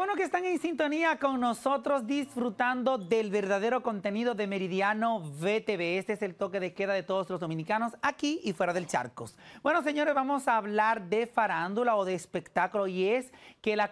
bueno que están en sintonía con nosotros disfrutando del verdadero contenido de Meridiano VTV. Este es el toque de queda de todos los dominicanos aquí y fuera del charcos. Bueno, señores, vamos a hablar de farándula o de espectáculo y es que las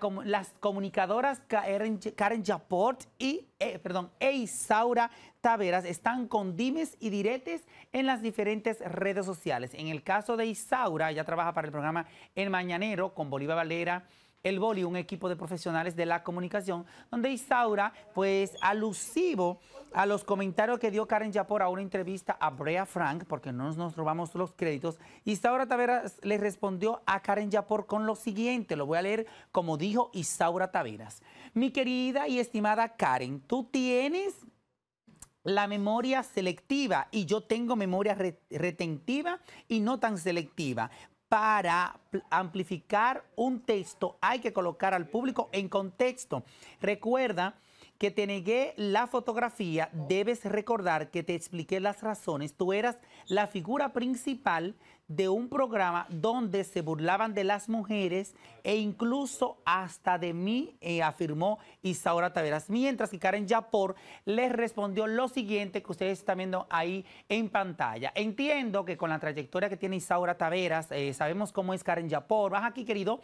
comunicadoras Karen, Karen Japort y eh, perdón, e Isaura Taveras están con dimes y diretes en las diferentes redes sociales. En el caso de Isaura, ella trabaja para el programa El Mañanero con Bolívar Valera el boli, un equipo de profesionales de la comunicación, donde Isaura, pues alusivo a los comentarios que dio Karen Yapor a una entrevista a Brea Frank, porque no nos robamos los créditos, Isaura Taveras le respondió a Karen Yapor con lo siguiente, lo voy a leer como dijo Isaura Taveras. Mi querida y estimada Karen, tú tienes la memoria selectiva y yo tengo memoria retentiva y no tan selectiva para amplificar un texto hay que colocar al público en contexto. Recuerda que te negué la fotografía, oh. debes recordar que te expliqué las razones. Tú eras la figura principal de un programa donde se burlaban de las mujeres e incluso hasta de mí, eh, afirmó Isaura Taveras. Mientras que Karen Yapor les respondió lo siguiente que ustedes están viendo ahí en pantalla. Entiendo que con la trayectoria que tiene Isaura Taveras, eh, sabemos cómo es Karen Yapor. Baja aquí, querido.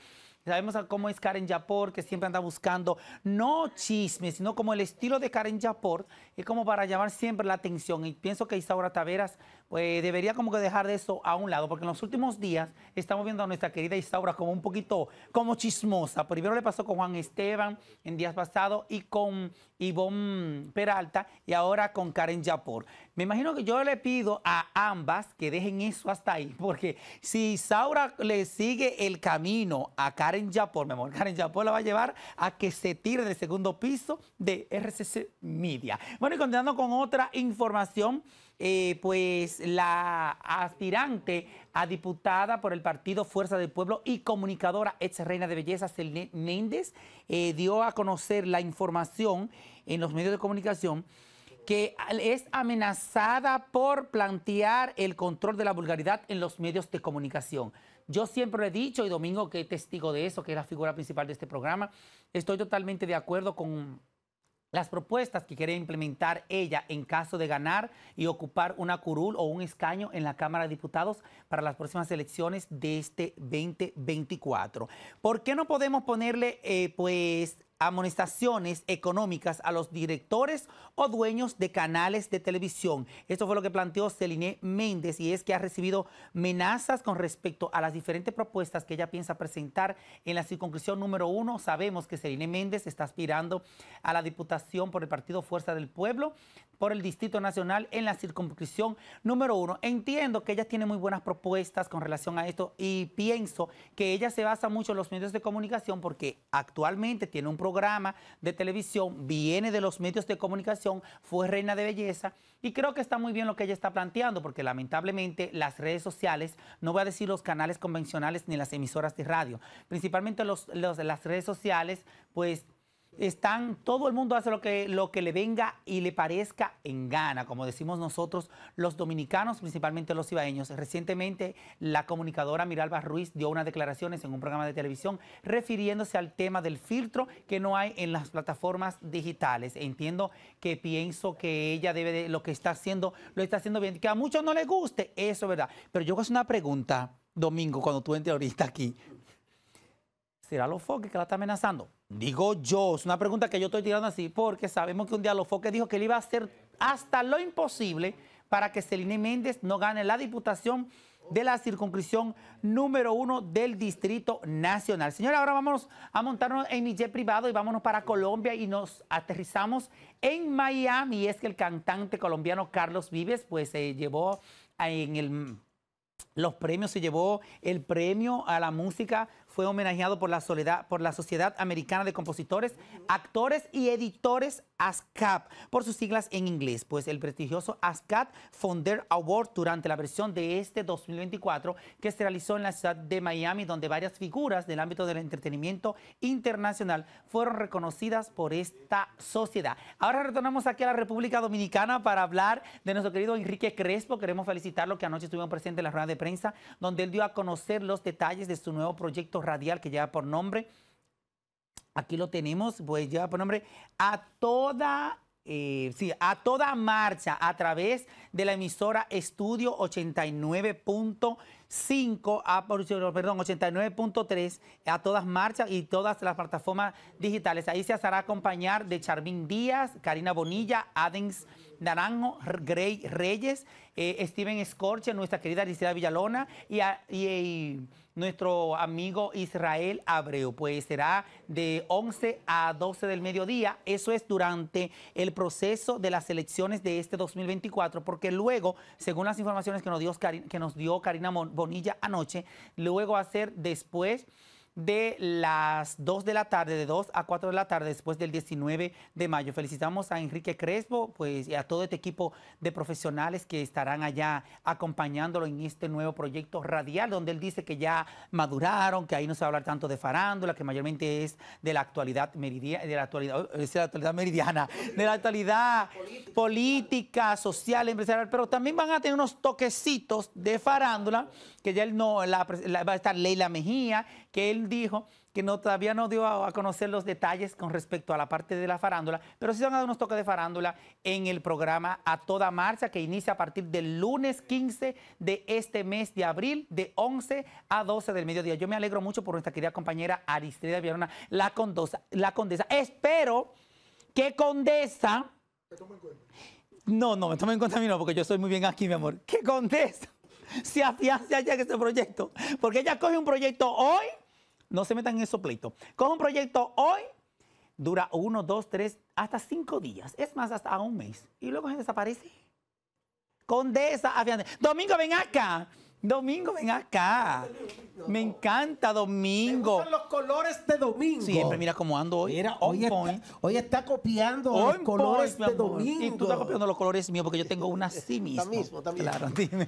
Sabemos cómo es Karen Yapor, que siempre anda buscando no chismes, sino como el estilo de Karen Yapor, es como para llamar siempre la atención. Y pienso que Isaura Taveras pues debería como que dejar de eso a un lado, porque en los últimos días estamos viendo a nuestra querida Isaura como un poquito, como chismosa. Primero le pasó con Juan Esteban en días pasados y con Ivonne Peralta y ahora con Karen Yapor. Me imagino que yo le pido a ambas que dejen eso hasta ahí, porque si Isaura le sigue el camino a Karen Yapor, mi amor, Karen Yapor la va a llevar a que se tire del segundo piso de RCC Media. Bueno, y continuando con otra información, eh, pues la aspirante a diputada por el partido Fuerza del Pueblo y comunicadora ex reina de belleza Celine Méndez eh, dio a conocer la información en los medios de comunicación que es amenazada por plantear el control de la vulgaridad en los medios de comunicación. Yo siempre he dicho, y Domingo, que es testigo de eso, que es la figura principal de este programa, estoy totalmente de acuerdo con las propuestas que quiere implementar ella en caso de ganar y ocupar una curul o un escaño en la Cámara de Diputados para las próximas elecciones de este 2024. ¿Por qué no podemos ponerle eh, pues amonestaciones económicas a los directores o dueños de canales de televisión. Esto fue lo que planteó Celine Méndez y es que ha recibido amenazas con respecto a las diferentes propuestas que ella piensa presentar en la circunscripción número uno. Sabemos que Celine Méndez está aspirando a la diputación por el partido Fuerza del Pueblo por el Distrito Nacional en la circunscripción número uno. Entiendo que ella tiene muy buenas propuestas con relación a esto y pienso que ella se basa mucho en los medios de comunicación porque actualmente tiene un programa de televisión, viene de los medios de comunicación, fue reina de belleza y creo que está muy bien lo que ella está planteando porque lamentablemente las redes sociales, no voy a decir los canales convencionales ni las emisoras de radio, principalmente los, los las redes sociales, pues están, todo el mundo hace lo que, lo que le venga y le parezca en gana, como decimos nosotros los dominicanos, principalmente los ibaeños. Recientemente la comunicadora Miralba Ruiz dio unas declaraciones en un programa de televisión refiriéndose al tema del filtro que no hay en las plataformas digitales. Entiendo que pienso que ella debe de, lo que está haciendo, lo está haciendo bien, que a muchos no les guste, eso es verdad. Pero yo hago una pregunta, Domingo, cuando tú entres ahorita aquí. ¿Será lo foque que la está amenazando? Digo yo, es una pregunta que yo estoy tirando así, porque sabemos que un día Lofoque dijo que él iba a hacer hasta lo imposible para que Celine Méndez no gane la diputación de la circunscripción número uno del Distrito Nacional. Señora, ahora vamos a montarnos en mi jet privado y vámonos para Colombia y nos aterrizamos en Miami. Y es que el cantante colombiano Carlos Vives, pues se llevó en el los premios, se llevó el premio a la música fue homenajeado por la, soledad, por la Sociedad Americana de Compositores, Actores y Editores ASCAP por sus siglas en inglés, pues el prestigioso ASCAP Founder Award durante la versión de este 2024 que se realizó en la ciudad de Miami, donde varias figuras del ámbito del entretenimiento internacional fueron reconocidas por esta sociedad. Ahora retornamos aquí a la República Dominicana para hablar de nuestro querido Enrique Crespo. Queremos felicitarlo que anoche estuvimos presente en la rueda de prensa, donde él dio a conocer los detalles de su nuevo proyecto radial que lleva por nombre Aquí lo tenemos, pues lleva por nombre a toda eh, a toda marcha a través de la emisora Estudio 89. 5 a, perdón, 89.3 a todas marchas y todas las plataformas digitales. Ahí se hará acompañar de Charmín Díaz, Karina Bonilla, Adens Naranjo, Grey Reyes, eh, Steven Scorch nuestra querida Licida Villalona y, nuestro amigo Israel Abreu. Pues será de 11 a 12 del mediodía. Eso es durante el proceso de las elecciones de este 2024, porque luego, según las informaciones que nos dio, que nos dio Karina Bonilla, Bonilla anoche, luego hacer después de las 2 de la tarde, de 2 a 4 de la tarde, después del 19 de mayo. Felicitamos a Enrique Crespo pues, y a todo este equipo de profesionales que estarán allá acompañándolo en este nuevo proyecto radial, donde él dice que ya maduraron, que ahí no se va a hablar tanto de farándula, que mayormente es de la actualidad meridiana, de la actualidad, oh, de de la actualidad política. social, empresarial, pero también van a tener unos toquecitos de farándula, que ya él no, va a estar Leila Mejía, que él dijo que todavía no dio a, conocer los detalles con respecto a la parte de la farándula, pero sí van a dar unos toques de farándula en el programa A Toda Marcha, que inicia a partir del lunes 15 de este mes de abril, de 11 a 12 del mediodía. Yo me alegro mucho por nuestra querida compañera Aristida Villarona, la, condosa, la condesa. Espero que condesa... tomo en cuenta? No, no, me tomo en cuenta a mí no, porque yo estoy muy bien aquí, mi amor. Que condesa se afianza ya en ese proyecto, porque ella coge un proyecto hoy no se metan en esos pleitos. Coge un proyecto hoy, dura uno, dos, tres, hasta cinco días. Es más, hasta un mes. Y luego se desaparece. Condesa, afiante. Domingo, ven acá. Domingo, ven acá. Me encanta Domingo. los colores de Domingo. Siempre mira cómo ando hoy. Mira, hoy, está, hoy está, copiando los colores de Domingo. Y tú estás copiando los colores míos porque yo tengo una sí misma Claro, dime.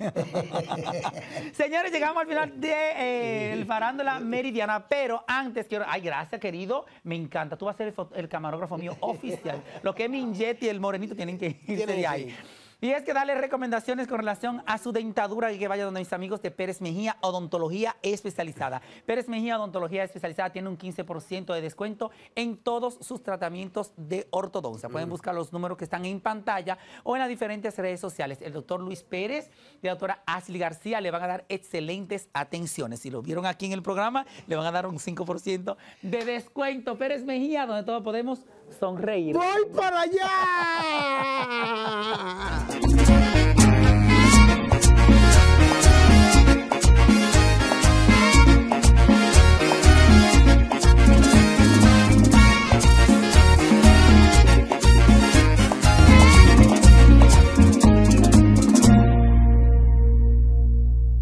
Señores, llegamos al final de eh, farándula meridiana, pero antes quiero... Ay, gracias, querido. Me encanta. Tú vas a ser el, camarógrafo mío oficial. Lo que es Minjetti y el Morenito tienen que irse de ahí. Y es que darle recomendaciones con relación a su dentadura y que vaya donde mis amigos de Pérez Mejía Odontología Especializada. Pérez Mejía Odontología Especializada tiene un 15% de descuento en todos sus tratamientos de ortodoncia. Pueden mm. buscar los números que están en pantalla o en las diferentes redes sociales. El doctor Luis Pérez y la doctora Asli García le van a dar excelentes atenciones. Si lo vieron aquí en el programa, le van a dar un 5% de descuento. Pérez Mejía, donde todos podemos sonreír. ¡Voy para allá!